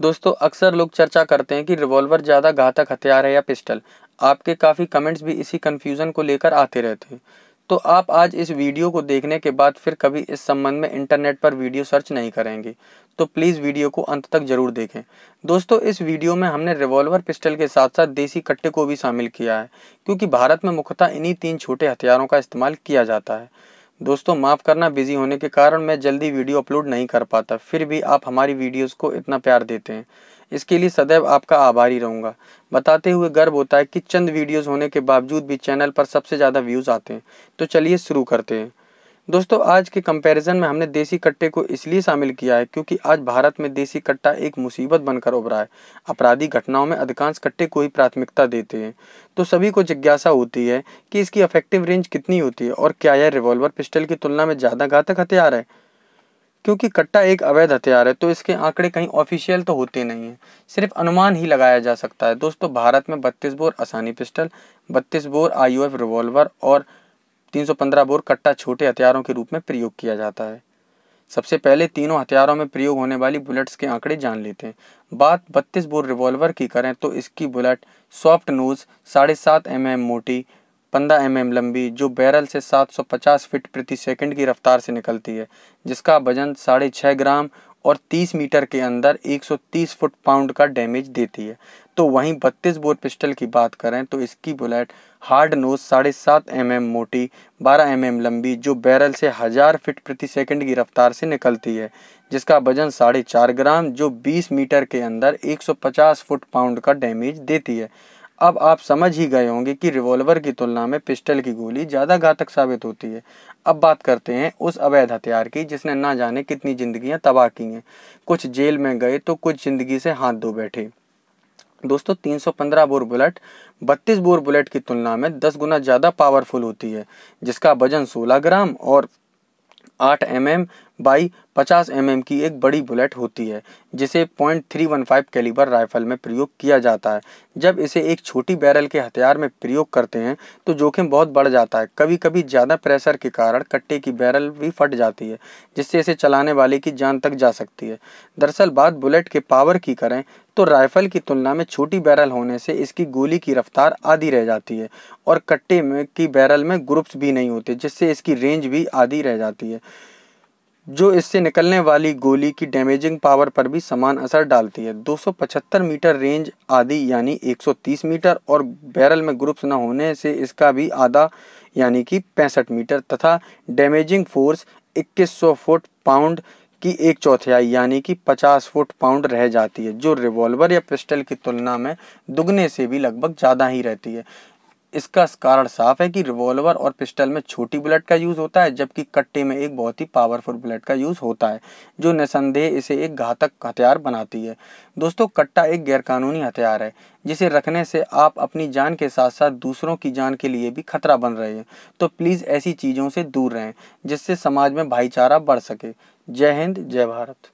दोस्तों अक्सर लोग चर्चा करते हैं कि रिवॉल्वर ज़्यादा घातक हथियार है या पिस्टल आपके काफ़ी कमेंट्स भी इसी कन्फ्यूज़न को लेकर आते रहते हैं तो आप आज इस वीडियो को देखने के बाद फिर कभी इस संबंध में इंटरनेट पर वीडियो सर्च नहीं करेंगे तो प्लीज़ वीडियो को अंत तक ज़रूर देखें दोस्तों इस वीडियो में हमने रिवॉल्वर पिस्टल के साथ साथ देसी कट्टे को भी शामिल किया है क्योंकि भारत में मुख्यतः इन्हीं तीन छोटे हथियारों का इस्तेमाल किया जाता है दोस्तों माफ़ करना बिजी होने के कारण मैं जल्दी वीडियो अपलोड नहीं कर पाता फिर भी आप हमारी वीडियोस को इतना प्यार देते हैं इसके लिए सदैव आपका आभारी रहूँगा बताते हुए गर्व होता है कि चंद वीडियोस होने के बावजूद भी चैनल पर सबसे ज़्यादा व्यूज़ आते हैं तो चलिए शुरू करते हैं दोस्तों आज के कंपैरिजन में हमने देसी कट्टे को इसलिए शामिल किया है क्योंकि आज भारत में देसी कट्टा एक मुसीबत बनकर उभरा है अपराधी घटनाओं में अधिकांश कट्टे को ही प्राथमिकता देते हैं तो सभी को जिज्ञासा होती है कि इसकी इफेक्टिव रेंज कितनी होती है और क्या यह रिवॉल्वर पिस्टल की तुलना में ज़्यादा घातक हथियार है क्योंकि कट्टा एक अवैध हथियार है तो इसके आंकड़े कहीं ऑफिशियल तो होते नहीं हैं सिर्फ अनुमान ही लगाया जा सकता है दोस्तों भारत में बत्तीस बोर आसानी पिस्टल बत्तीस बोर आई रिवॉल्वर और 315 बोर कट्टा छोटे हथियारों के रूप में प्रयोग किया जाता है सबसे पहले तीनों हथियारों में प्रयोग होने वाली बुलेट्स के आंकड़े जान लेते हैं बात 32 बोर रिवॉल्वर की करें तो इसकी बुलेट सॉफ्ट नोज साढ़े सात एम एम मोटी पंद्रह एम एम लंबी जो बैरल से 750 फीट प्रति सेकंड की रफ्तार से निकलती है जिसका वजन साढ़े छः ग्राम और 30 मीटर के अंदर 130 फुट पाउंड का डैमेज देती है तो वहीं 32 बोर पिस्टल की बात करें तो इसकी बुलेट हार्ड नोज साढ़े सात एम एम मोटी बारह एम एम लंबी जो बैरल से हज़ार फिट प्रति सेकंड की रफ्तार से निकलती है जिसका वजन साढ़े चार ग्राम जो बीस मीटर के अंदर एक सौ पचास फुट पाउंड का डैमेज देती है अब आप समझ ही गए होंगे कि रिवॉल्वर की तुलना में पिस्टल की गोली ज़्यादा घातक साबित होती है अब बात करते हैं उस अवैध हथियार की जिसने ना जाने कितनी जिंदगियां तबाह की हैं कुछ जेल में गए तो कुछ ज़िंदगी से हाथ धो बैठे दोस्तों 315 बोर बुलेट 32 बोर बुलेट की तुलना में 10 गुना ज़्यादा पावरफुल होती है जिसका वजन 16 ग्राम और 8 एम एम बाई पचास एम की एक बड़ी बुलेट होती है जिसे point three one five calibre rifle में प्रयोग किया जाता है जब इसे एक छोटी बैरल के हथियार में प्रयोग करते हैं तो जोखिम बहुत बढ़ जाता है कभी कभी ज़्यादा प्रेशर के कारण कट्टे की बैरल भी फट जाती है जिससे इसे चलाने वाले की जान तक जा सकती है दरअसल बात बुलेट के पावर की करें तो राइफल की तुलना में छोटी बैरल होने से इसकी गोली की रफ्तार आधी रह जाती है और कट्टे में की बैरल में ग्रुप्स भी नहीं होते जिससे इसकी रेंज भी आधी रह जाती है जो इससे निकलने वाली गोली की डैमेजिंग पावर पर भी समान असर डालती है 275 मीटर रेंज आदि यानी 130 मीटर और बैरल में ग्रुप्स न होने से इसका भी आधा यानी कि पैंसठ मीटर तथा डैमेजिंग फोर्स 2100 फुट पाउंड की एक चौथाई यानी कि 50 फुट पाउंड रह जाती है जो रिवॉल्वर या पिस्टल की तुलना में दुगने से भी लगभग ज़्यादा ही रहती है इसका कारण साफ है कि रिवॉल्वर और पिस्टल में छोटी बुलेट का यूज़ होता है जबकि कट्टे में एक बहुत ही पावरफुल बुलेट का यूज़ होता है जो निसंदेह इसे एक घातक हथियार बनाती है दोस्तों कट्टा एक गैरकानूनी हथियार है जिसे रखने से आप अपनी जान के साथ साथ दूसरों की जान के लिए भी खतरा बन रहे हैं तो प्लीज़ ऐसी चीज़ों से दूर रहें जिससे समाज में भाईचारा बढ़ सके जय हिंद जय भारत